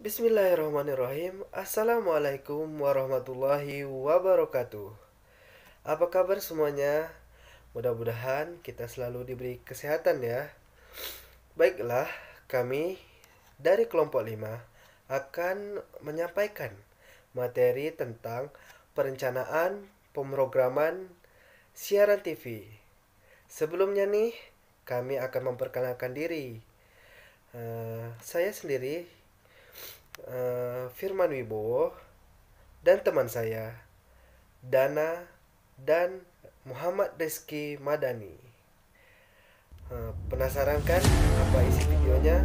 Bismillahirrahmanirrahim. Assalamualaikum warahmatullahi wabarakatuh. Apa kabar semuanya? Mudah-mudahan kita selalu diberi kesehatan ya. Baiklah, kami dari kelompok 5 akan menyampaikan materi tentang perencanaan pemrograman siaran TV. Sebelumnya nih, kami akan memperkenalkan diri. Uh, saya sendiri uh, Firman Wibowo dan teman saya Dana dan Muhammad Rizky Madani. Uh, penasaran kan apa isi videonya?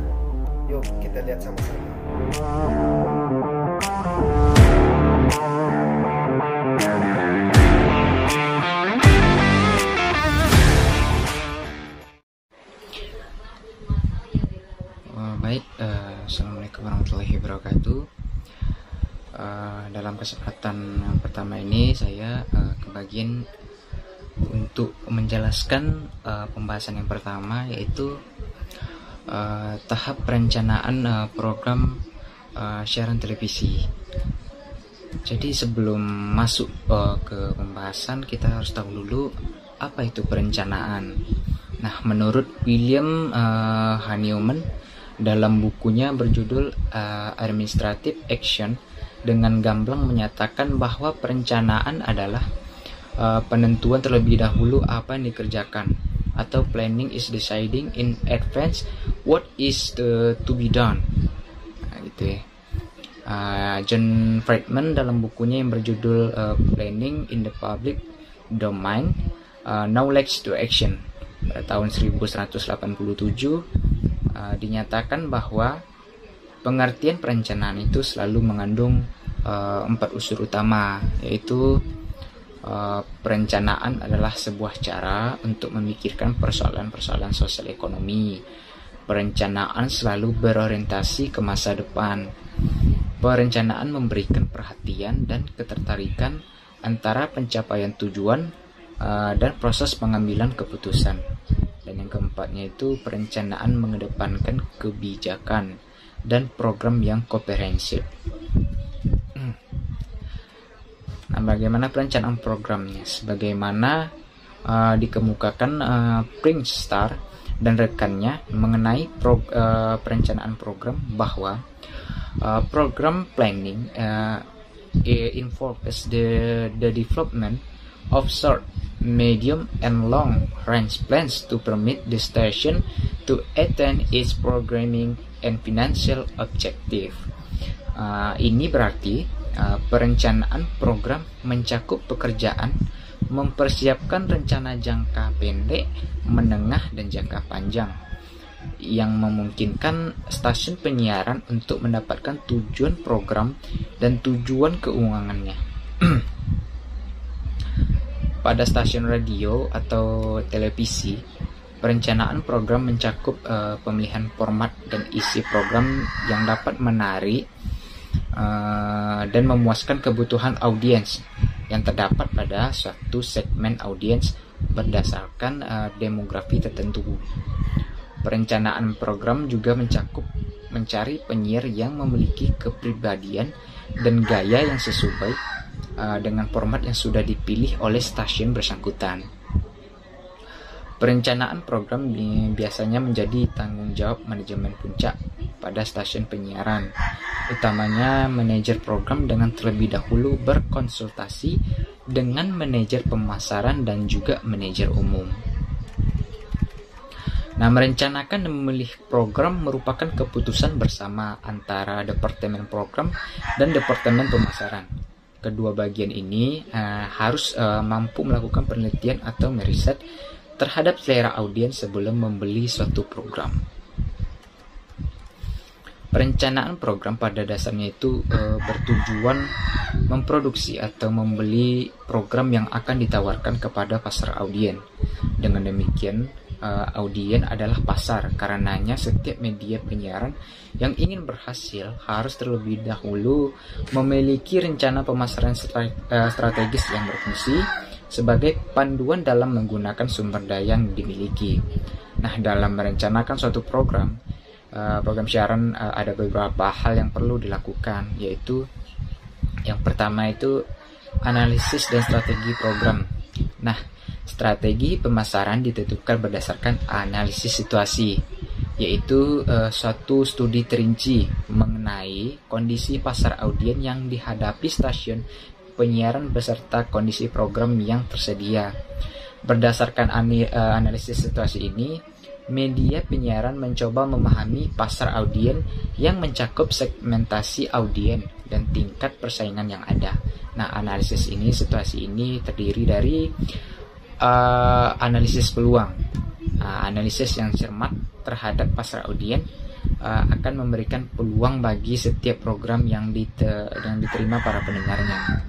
Yuk kita lihat sama-sama. wabarakatuh eh, uh, Dalam kesempatan pertama ini saya uh, kebagian untuk menjelaskan uh, pembahasan yang pertama yaitu uh, tahap perencanaan uh, program uh, siaran televisi. Jadi sebelum masuk uh, ke pembahasan kita harus tahu dulu apa itu perencanaan. Nah, menurut William uh, dalam bukunya berjudul uh, Administrative Action dengan gamblang menyatakan bahwa perencanaan adalah uh, penentuan terlebih dahulu apa yang dikerjakan atau planning is deciding in advance what is the, to be done nah, gitu ya uh, John Friedman dalam bukunya yang berjudul uh, Planning in the Public Domain uh, Knowledge to Action pada tahun 1987 Eh, dinyatakan bahwa pengertian perencanaan itu selalu mengandung uh, empat unsur utama, yaitu Uh, perencanaan adalah sebuah cara untuk memikirkan persoalan-persoalan sosial ekonomi. Perencanaan selalu berorientasi ke masa depan. Perencanaan memberikan perhatian dan ketertarikan antara pencapaian tujuan uh, dan proses pengambilan keputusan. Dan yang keempatnya itu perencanaan mengedepankan kebijakan dan program yang komprehensif. Hmm. Nah, bagaimana perencanaan programnya? Sebagaimana uh, dikemukakan uh, Prince Star dan rekannya mengenai pro, uh, eh, perencanaan program bahwa uh, program planning uh, involves the the development of short, medium, and long range plans to permit the station to attain its programming and financial objective. Uh, ini berarti uh, perencanaan program mencakup pekerjaan mempersiapkan rencana jangka pendek, menengah, dan jangka panjang yang memungkinkan stasiun penyiaran untuk mendapatkan tujuan program dan tujuan keuangannya. pada stasiun radio atau televisi, perencanaan program mencakup uh, pemilihan format dan isi program yang dapat menarik uh, dan memuaskan kebutuhan audiens yang terdapat pada suatu segmen audiens berdasarkan uh, demografi tertentu. Perencanaan program juga mencakup mencari penyiar yang memiliki kepribadian dan gaya yang sesuai Eh, dengan format yang sudah dipilih oleh stasiun bersangkutan. Perencanaan program biasanya menjadi tanggung jawab manajemen puncak pada stasiun penyiaran. Utamanya manajer program dengan terlebih dahulu berkonsultasi dengan manajer pemasaran dan juga manajer umum. Nah, merencanakan dan memilih program merupakan keputusan bersama antara Departemen Program dan Departemen Pemasaran kedua bagian ini uh, harus uh, mampu melakukan penelitian atau meriset terhadap selera audiens sebelum membeli suatu program. Perencanaan program pada dasarnya itu e, bertujuan memproduksi atau membeli program yang akan ditawarkan kepada pasar audiens. Dengan demikian, uh, audien adalah pasar. Karenanya setiap media penyiaran yang ingin berhasil harus terlebih dahulu memiliki rencana pemasaran eh, strategis yang berfungsi sebagai panduan dalam menggunakan sumber daya yang dimiliki. Nah, dalam merencanakan suatu program, uh, program siaran uh, ada beberapa hal yang perlu dilakukan, yaitu yang pertama itu analisis dan strategi program. Nah, Strategi pemasaran ditentukan berdasarkan analisis situasi, yaitu eh, suatu studi terinci mengenai kondisi pasar audien yang dihadapi stasiun penyiaran beserta kondisi program yang tersedia. Berdasarkan eh, analisis situasi ini, media penyiaran mencoba memahami pasar audien yang mencakup segmentasi audien dan tingkat persaingan yang ada. Nah, analisis ini, situasi ini terdiri dari uh, analisis peluang. Uh, analisis yang cermat terhadap pasar audien uh, akan memberikan peluang bagi setiap program yang, dite yang diterima para pendengarnya.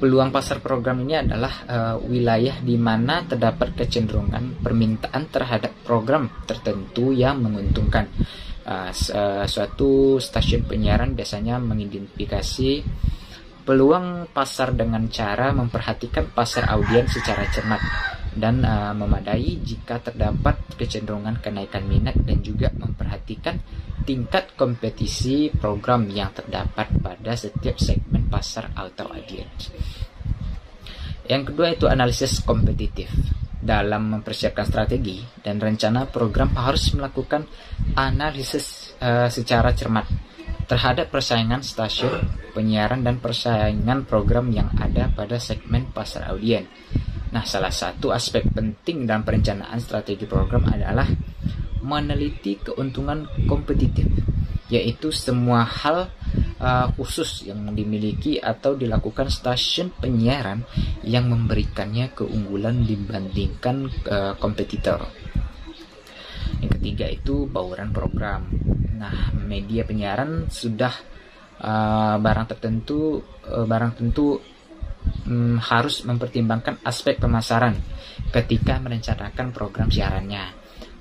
Peluang pasar program ini adalah uh, wilayah di mana terdapat kecenderungan permintaan terhadap program tertentu yang menguntungkan. Uh, suatu stasiun penyiaran biasanya mengidentifikasi peluang pasar dengan cara memperhatikan pasar audiens secara cermat dan uh, memadai jika terdapat kecenderungan kenaikan minat dan juga memperhatikan tingkat kompetisi program yang terdapat pada setiap segmen pasar atau audiens. Yang kedua itu analisis kompetitif. Dalam mempersiapkan strategi dan rencana program harus melakukan analisis uh, secara cermat terhadap persaingan stasiun penyiaran dan persaingan program yang ada pada segmen pasar audien. Nah, salah satu aspek penting dalam perencanaan strategi program adalah meneliti keuntungan kompetitif, yaitu semua hal uh, khusus yang dimiliki atau dilakukan stasiun penyiaran yang memberikannya keunggulan dibandingkan uh, kompetitor. Yang ketiga itu bauran program. Nah, media penyiaran sudah uh, barang tertentu uh, barang tentu um, harus mempertimbangkan aspek pemasaran ketika merencanakan program siarannya.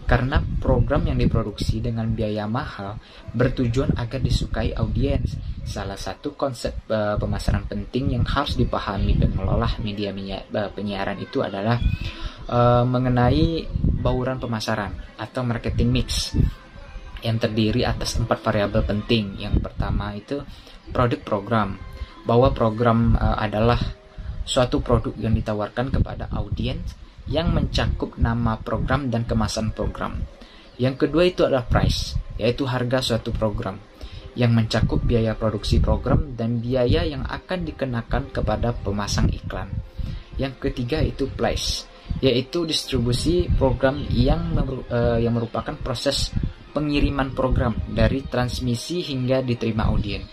Karena program yang diproduksi dengan biaya mahal bertujuan agar disukai audiens. Salah satu konsep uh, pemasaran penting yang harus dipahami pengelola media penyiaran itu adalah uh, mengenai bauran pemasaran atau marketing mix yang terdiri atas empat variabel penting. Yang pertama itu produk program, bahwa program uh, adalah suatu produk yang ditawarkan kepada audiens yang mencakup nama program dan kemasan program. Yang kedua itu adalah price, yaitu harga suatu program yang mencakup biaya produksi program dan biaya yang akan dikenakan kepada pemasang iklan. Yang ketiga itu place, yaitu distribusi program yang eh, yang merupakan proses pengiriman program dari transmisi hingga diterima audien.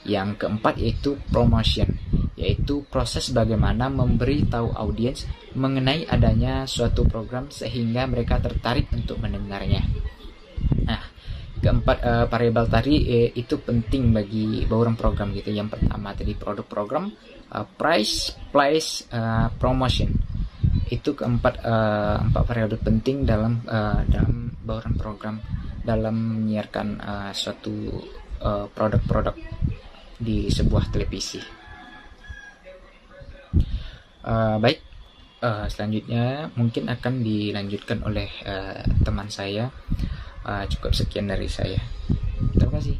Yang keempat yaitu promotion, yaitu proses bagaimana memberi tahu audiens mengenai adanya suatu program sehingga mereka tertarik untuk mendengarnya. Nah, keempat uh, variabel tadi eh, itu penting bagi bauran program gitu. Yang pertama tadi produk program, uh, price, place, uh, promotion itu keempat uh, empat variabel penting dalam uh, dalam bauran program dalam menyiarkan uh, suatu produk produk-produk di sebuah televisi. Uh, baik, uh, selanjutnya mungkin akan dilanjutkan oleh uh, teman saya. Uh, cukup sekian dari saya. Terima kasih.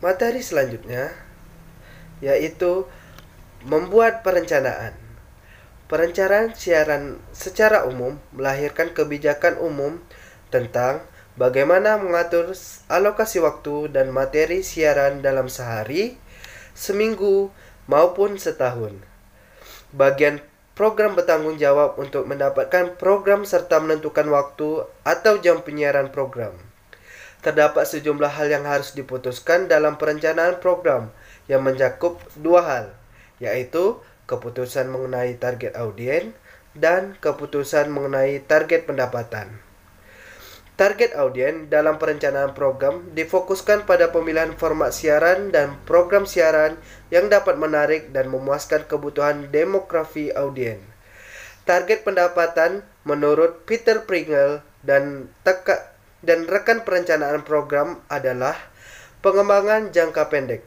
Materi selanjutnya yaitu Membuat perencanaan. Perencanaan siaran secara umum melahirkan kebijakan umum tentang bagaimana mengatur alokasi waktu dan materi siaran dalam sehari, seminggu, maupun setahun. Bagian program bertanggung jawab untuk mendapatkan program serta menentukan waktu atau jam penyiaran program. Terdapat sejumlah hal yang harus diputuskan dalam perencanaan program yang mencakup dua hal yaitu keputusan mengenai target audiens dan keputusan mengenai target pendapatan. Target audiens dalam perencanaan program difokuskan pada pemilihan format siaran dan program siaran yang dapat menarik dan memuaskan kebutuhan demografi audiens. Target pendapatan menurut Peter Pringle dan teka, dan rekan perencanaan program adalah pengembangan jangka pendek,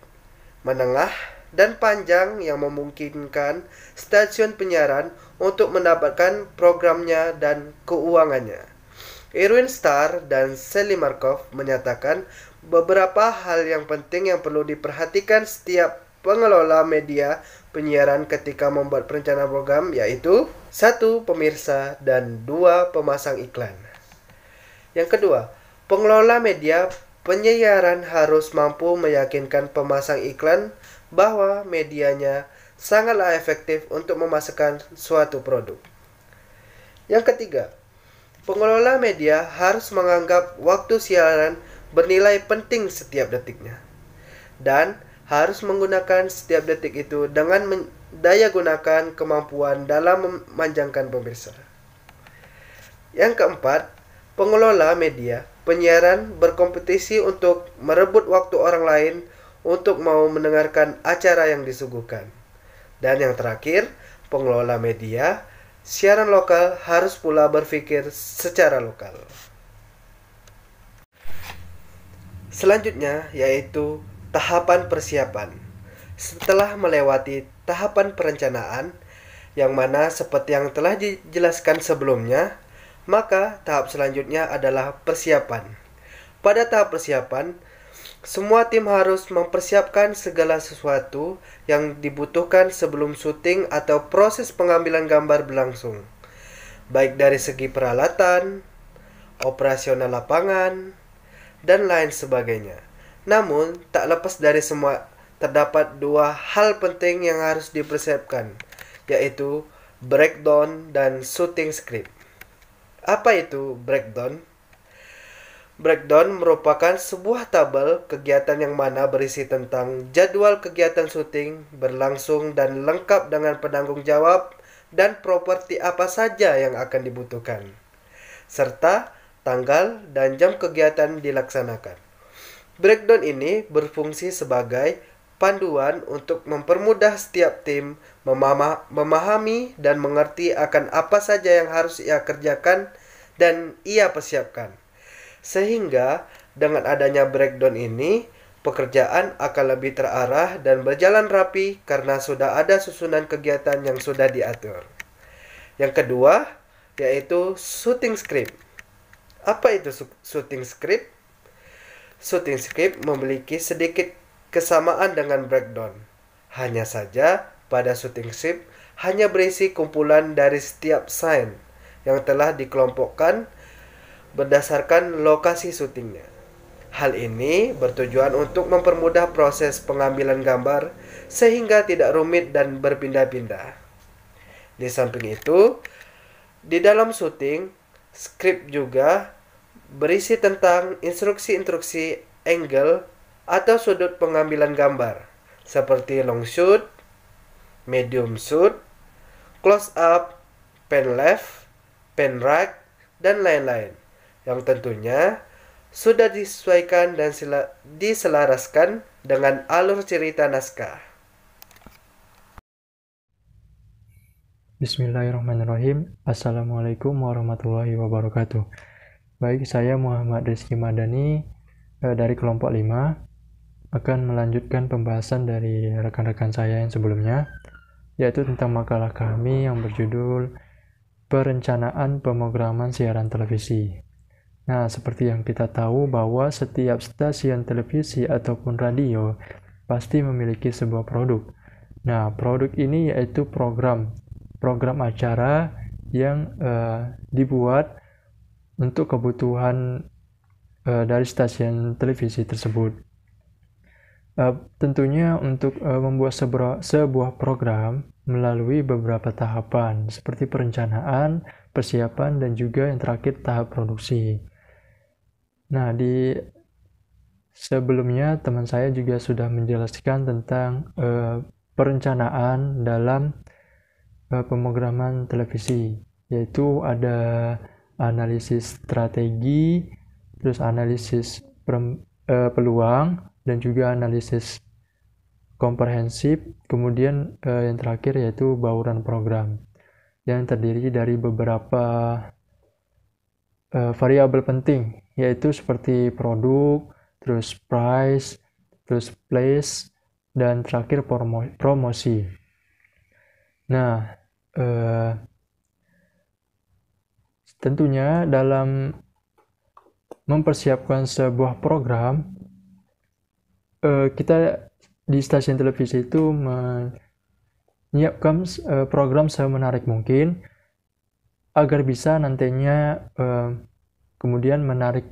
menengah, dan panjang yang memungkinkan stasiun penyiaran untuk mendapatkan programnya dan keuangannya. Irwin Starr dan Sally Markov menyatakan beberapa hal yang penting yang perlu diperhatikan setiap pengelola media penyiaran ketika membuat perencanaan program yaitu satu pemirsa dan dua pemasang iklan. Yang kedua, pengelola media penyiaran harus mampu meyakinkan pemasang iklan bahwa medianya sangatlah efektif untuk memasarkan suatu produk. Yang ketiga, pengelola media harus menganggap waktu siaran bernilai penting setiap detiknya dan harus menggunakan setiap detik itu dengan daya gunakan kemampuan dalam memanjangkan pemirsa. Yang keempat, pengelola media penyiaran berkompetisi untuk merebut waktu orang lain untuk mau mendengarkan acara yang disuguhkan. Dan yang terakhir, pengelola media, siaran lokal harus pula berpikir secara lokal. Selanjutnya yaitu tahapan persiapan. Setelah melewati tahapan perencanaan, yang mana seperti yang telah dijelaskan sebelumnya, maka tahap selanjutnya adalah persiapan. Pada tahap persiapan, semua tim harus mempersiapkan segala sesuatu yang dibutuhkan sebelum syuting atau proses pengambilan gambar berlangsung, baik dari segi peralatan, operasional lapangan, dan lain sebagainya. Namun, tak lepas dari semua terdapat dua hal penting yang harus dipersiapkan, yaitu breakdown dan syuting script. Apa itu breakdown? Breakdown merupakan sebuah tabel kegiatan yang mana berisi tentang jadwal kegiatan syuting berlangsung dan lengkap dengan penanggung jawab dan properti apa saja yang akan dibutuhkan, serta tanggal dan jam kegiatan dilaksanakan. Breakdown ini berfungsi sebagai panduan untuk mempermudah setiap tim memahami dan mengerti akan apa saja yang harus ia kerjakan dan ia persiapkan. Sehingga dengan adanya breakdown ini, pekerjaan akan lebih terarah dan berjalan rapi karena sudah ada susunan kegiatan yang sudah diatur. Yang kedua, yaitu shooting script. Apa itu shooting script? Shooting script memiliki sedikit kesamaan dengan breakdown. Hanya saja pada shooting script hanya berisi kumpulan dari setiap sign yang telah dikelompokkan berdasarkan lokasi syutingnya. Hal ini bertujuan untuk mempermudah proses pengambilan gambar sehingga tidak rumit dan berpindah-pindah. Di samping itu, di dalam syuting, skrip juga berisi tentang instruksi-instruksi angle atau sudut pengambilan gambar seperti long shoot, medium shoot, close up, pan left, pan right, dan lain-lain yang tentunya sudah disesuaikan dan sila, diselaraskan dengan alur cerita naskah. Bismillahirrahmanirrahim. Assalamualaikum warahmatullahi wabarakatuh. Baik, saya Muhammad Rizki Madani eh, dari kelompok 5 akan melanjutkan pembahasan dari rekan-rekan saya yang sebelumnya yaitu tentang makalah kami yang berjudul Perencanaan Pemrograman Siaran Televisi Nah, seperti yang kita tahu bahwa setiap stasiun televisi ataupun radio pasti memiliki sebuah produk. Nah, produk ini yaitu program, program acara yang uh, dibuat untuk kebutuhan uh, dari stasiun televisi tersebut. Uh, tentunya untuk uh, membuat sebuah, sebuah program melalui beberapa tahapan seperti perencanaan, persiapan, dan juga yang terakhir tahap produksi. Nah, di sebelumnya teman saya juga sudah menjelaskan tentang uh, perencanaan dalam uh, pemrograman televisi, yaitu ada analisis strategi, terus analisis uh, peluang dan juga analisis komprehensif, kemudian uh, yang terakhir yaitu bauran program yang terdiri dari beberapa uh, variabel penting yaitu seperti produk, terus price, terus place, dan terakhir promosi. Nah, uh, tentunya dalam mempersiapkan sebuah program, uh, kita di stasiun televisi itu menyiapkan uh, program semenarik mungkin agar bisa nantinya uh, kemudian menarik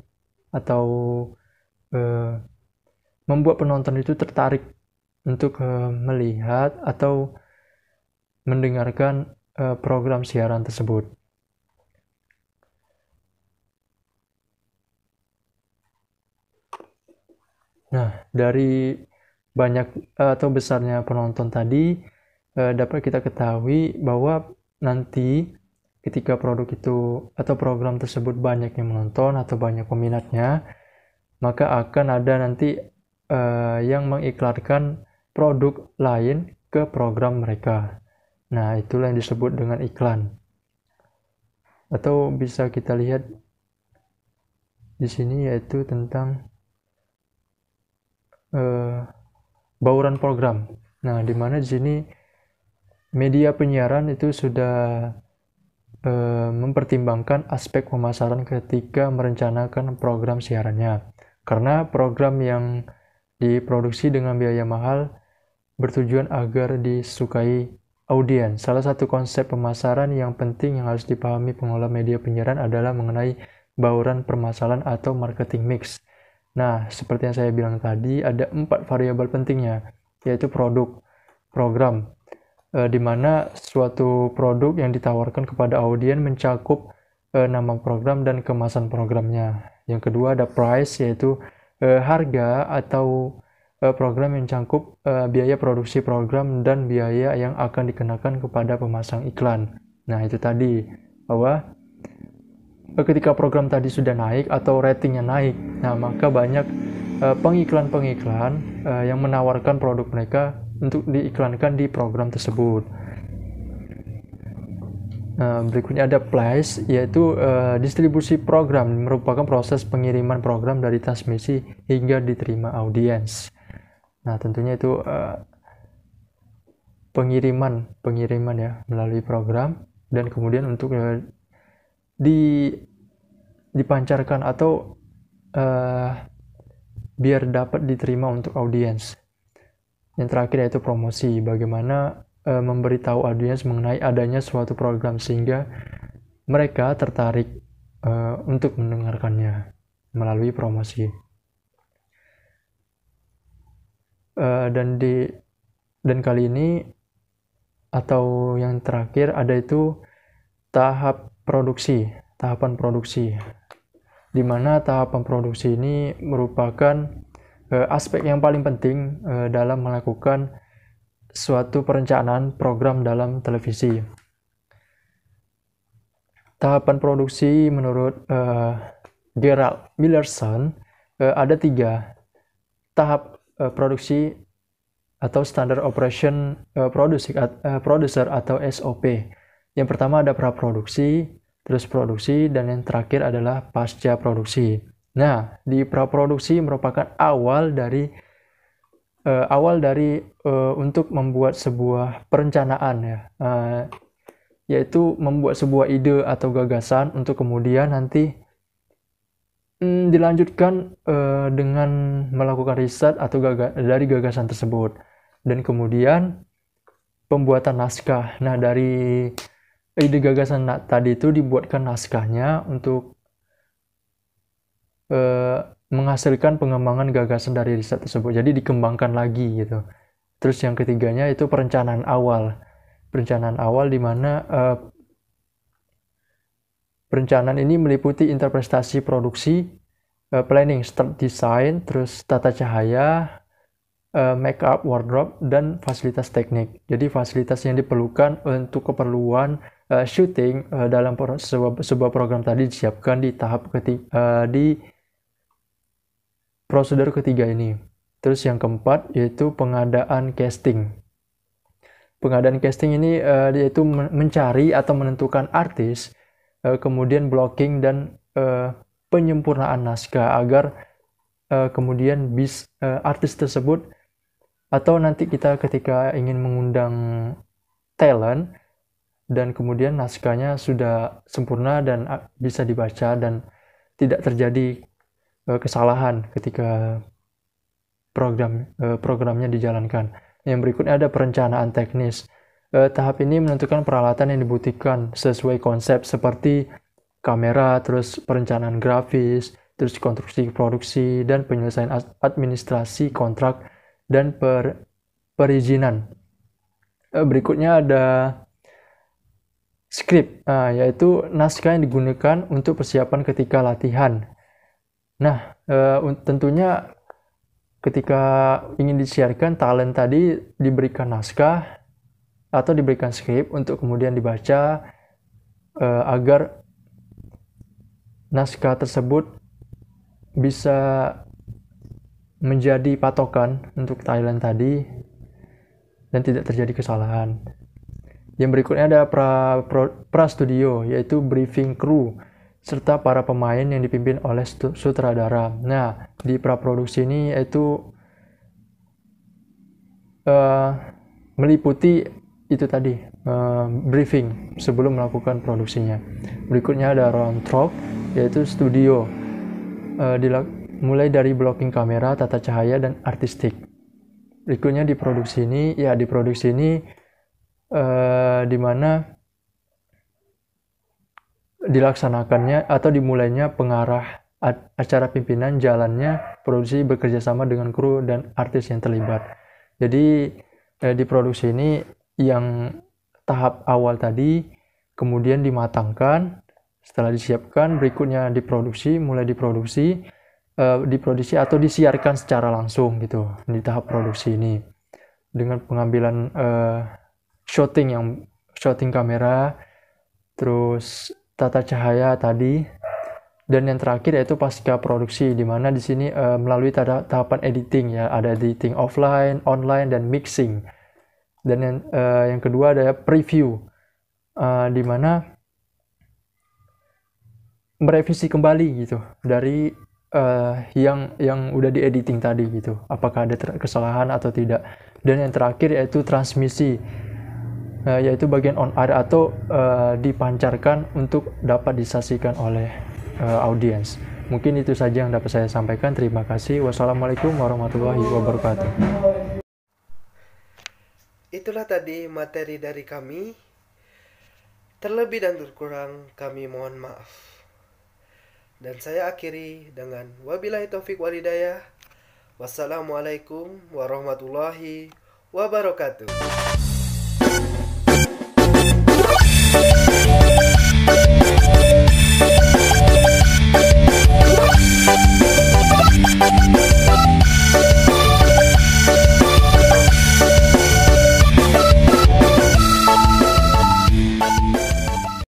atau uh, membuat penonton itu tertarik untuk uh, melihat atau mendengarkan uh, program siaran tersebut. Nah, dari banyak atau besarnya penonton tadi dapat kita ketahui bahwa nanti ketika produk itu atau program tersebut banyak yang menonton atau banyak peminatnya, maka akan ada nanti uh, yang mengiklarkan produk lain ke program mereka. Nah, itulah yang disebut dengan iklan. Atau bisa kita lihat di sini yaitu tentang uh, bauran program. Nah, di mana di sini media penyiaran itu sudah Eh, mempertimbangkan aspek pemasaran ketika merencanakan program siarannya. Karena program yang diproduksi dengan biaya mahal bertujuan agar disukai audiens. Salah satu konsep pemasaran yang penting yang harus dipahami pengelola media penyiaran adalah mengenai bauran permasalahan atau marketing mix. Nah, seperti yang saya bilang tadi, ada empat variabel pentingnya, yaitu produk, program, uh, di mana suatu produk yang ditawarkan kepada audiens mencakup uh, nama program dan kemasan programnya. Yang kedua ada price yaitu uh, harga atau uh, program yang mencakup uh, biaya produksi program dan biaya yang akan dikenakan kepada pemasang iklan. Nah, itu tadi bahwa ketika program tadi sudah naik atau ratingnya naik, nah maka banyak pengiklan-pengiklan uh, uh, yang menawarkan produk mereka untuk diiklankan di program tersebut. Nah, berikutnya ada place yaitu uh, distribusi program merupakan proses pengiriman program dari transmisi hingga diterima audiens. Nah, tentunya itu uh, pengiriman pengiriman ya melalui program dan kemudian untuk uh, di dipancarkan atau uh, biar dapat diterima untuk audiens. Yang terakhir yaitu promosi, bagaimana e, memberitahu audiens mengenai adanya suatu program sehingga mereka tertarik e, untuk mendengarkannya melalui promosi. E, dan di dan kali ini atau yang terakhir ada itu tahap produksi, tahapan produksi. Di mana tahapan produksi ini merupakan Eh, aspek yang paling penting eh, dalam melakukan suatu perencanaan program dalam televisi. Tahapan produksi menurut uh, Gerald Millerson uh, ada tiga tahap uh, produksi atau standard operation uh, producer, uh, producer atau SOP. Yang pertama ada pra produksi terus produksi, dan yang terakhir adalah pasca produksi. Nah, di praproduksi merupakan awal dari uh, awal dari uh, untuk membuat sebuah perencanaan ya. Uh, yaitu membuat sebuah ide atau gagasan untuk kemudian nanti mm, dilanjutkan uh, dengan melakukan riset atau gaga dari gagasan tersebut dan kemudian pembuatan naskah. Nah, dari ide gagasan tadi itu dibuatkan naskahnya untuk eh, menghasilkan pengembangan gagasan dari riset tersebut. Jadi dikembangkan lagi gitu. Terus yang ketiganya itu perencanaan awal. Perencanaan awal di mana eh, perencanaan ini meliputi interpretasi produksi, eh, planning, start design, terus tata cahaya, eh, make up, wardrobe, dan fasilitas teknik. Jadi fasilitas yang diperlukan untuk keperluan uh, shooting uh, dalam sebuah, sebuah program tadi disiapkan di tahap ketiga uh, eh, di prosedur ketiga ini. Terus yang keempat yaitu pengadaan casting. Pengadaan casting ini uh, eh, yaitu mencari atau menentukan artis, uh, kemudian blocking dan uh, penyempurnaan naskah agar uh, kemudian bis uh, artis tersebut atau nanti kita ketika ingin mengundang talent dan kemudian naskahnya sudah sempurna dan bisa dibaca dan tidak terjadi Eh, kesalahan ketika program eh, programnya dijalankan. Yang berikutnya ada perencanaan teknis. Eh, tahap ini menentukan peralatan yang dibutuhkan sesuai konsep seperti kamera, terus perencanaan grafis, terus konstruksi produksi dan penyelesaian administrasi kontrak dan per perizinan. Berikutnya ada skrip, yaitu naskah yang digunakan untuk persiapan ketika latihan Nah, e, tentunya ketika ingin disiarkan talent tadi diberikan naskah atau diberikan skrip untuk kemudian dibaca e, agar naskah tersebut bisa menjadi patokan untuk talent tadi dan tidak terjadi kesalahan. Yang berikutnya ada pra, pra, pra studio yaitu briefing crew serta para pemain yang dipimpin oleh sutradara. Nah, di praproduksi ini yaitu uh, meliputi itu tadi uh, briefing sebelum melakukan produksinya. Berikutnya ada round drop yaitu studio uh, mulai dari blocking kamera, tata cahaya dan artistik. Berikutnya di produksi ini ya di produksi ini uh, di mana dilaksanakannya atau dimulainya pengarah acara pimpinan jalannya produksi bekerja sama dengan kru dan artis yang terlibat. Jadi eh, di produksi ini yang tahap awal tadi kemudian dimatangkan, setelah disiapkan berikutnya diproduksi, mulai diproduksi, eh, diproduksi atau disiarkan secara langsung gitu di tahap produksi ini dengan pengambilan uh, shooting yang shooting kamera terus tata cahaya tadi dan yang terakhir yaitu pasca produksi di mana di sini uh, melalui tada, tahapan editing ya ada editing offline, online dan mixing. Dan yang uh, yang kedua ada preview uh, di mana merevisi kembali gitu dari uh, yang yang udah di editing tadi gitu. Apakah ada kesalahan atau tidak. Dan yang terakhir yaitu transmisi uh, yaitu bagian on air atau uh, dipancarkan untuk dapat disaksikan oleh uh, audiens. Mungkin itu saja yang dapat saya sampaikan. Terima kasih. Wassalamualaikum warahmatullahi wabarakatuh. Itulah tadi materi dari kami. Terlebih dan terkurang kami mohon maaf. Dan saya akhiri dengan wabillahi taufik walidayah. Wassalamualaikum warahmatullahi wabarakatuh.